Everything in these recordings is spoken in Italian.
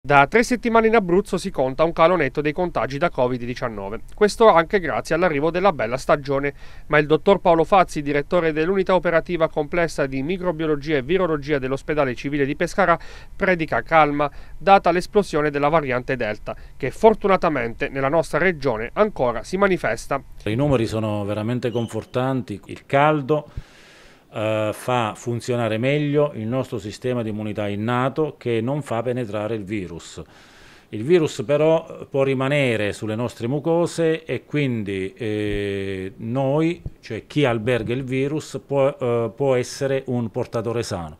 Da tre settimane in Abruzzo si conta un calo netto dei contagi da Covid-19, questo anche grazie all'arrivo della bella stagione, ma il dottor Paolo Fazzi, direttore dell'unità operativa complessa di microbiologia e virologia dell'ospedale civile di Pescara, predica calma, data l'esplosione della variante Delta, che fortunatamente nella nostra regione ancora si manifesta. I numeri sono veramente confortanti, il caldo eh, fa funzionare meglio il nostro sistema di immunità innato che non fa penetrare il virus. Il virus però può rimanere sulle nostre mucose e quindi eh, noi, cioè chi alberga il virus, può, eh, può essere un portatore sano.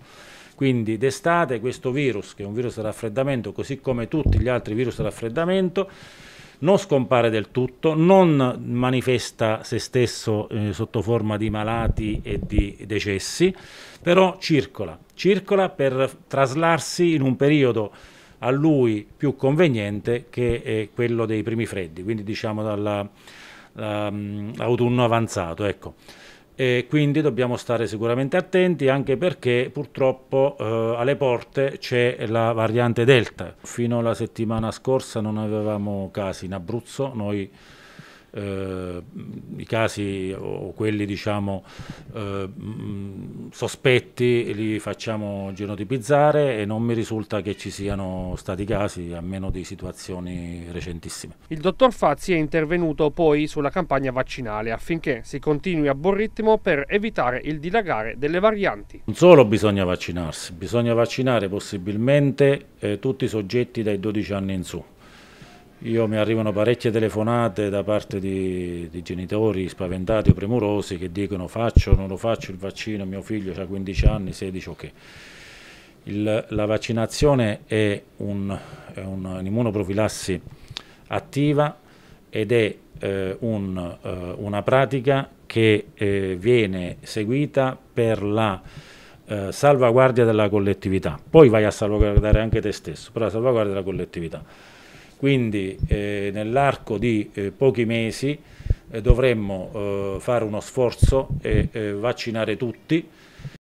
Quindi d'estate questo virus, che è un virus da raffreddamento, così come tutti gli altri virus da raffreddamento, non scompare del tutto, non manifesta se stesso eh, sotto forma di malati e di decessi, però circola, circola per traslarsi in un periodo a lui più conveniente che è quello dei primi freddi, quindi diciamo dall'autunno mm, um, avanzato. Ecco e quindi dobbiamo stare sicuramente attenti anche perché purtroppo eh, alle porte c'è la variante Delta. Fino alla settimana scorsa non avevamo casi in Abruzzo, noi eh, i casi o quelli diciamo eh, sospetti li facciamo genotipizzare e non mi risulta che ci siano stati casi a meno di situazioni recentissime. Il dottor Fazzi è intervenuto poi sulla campagna vaccinale affinché si continui a buon ritmo per evitare il dilagare delle varianti. Non solo bisogna vaccinarsi, bisogna vaccinare possibilmente eh, tutti i soggetti dai 12 anni in su. Io mi arrivano parecchie telefonate da parte di, di, genitori spaventati o premurosi che dicono faccio o non lo faccio il vaccino, mio figlio ha 15 anni, 16 o okay. che. la vaccinazione è, un, un, attiva ed è eh, un, eh, una pratica che eh, viene seguita per la eh, salvaguardia della collettività. Poi vai a salvaguardare anche te stesso, però la salvaguardia della collettività quindi eh, nell'arco di eh, pochi mesi eh, dovremmo eh, fare uno sforzo e eh, vaccinare tutti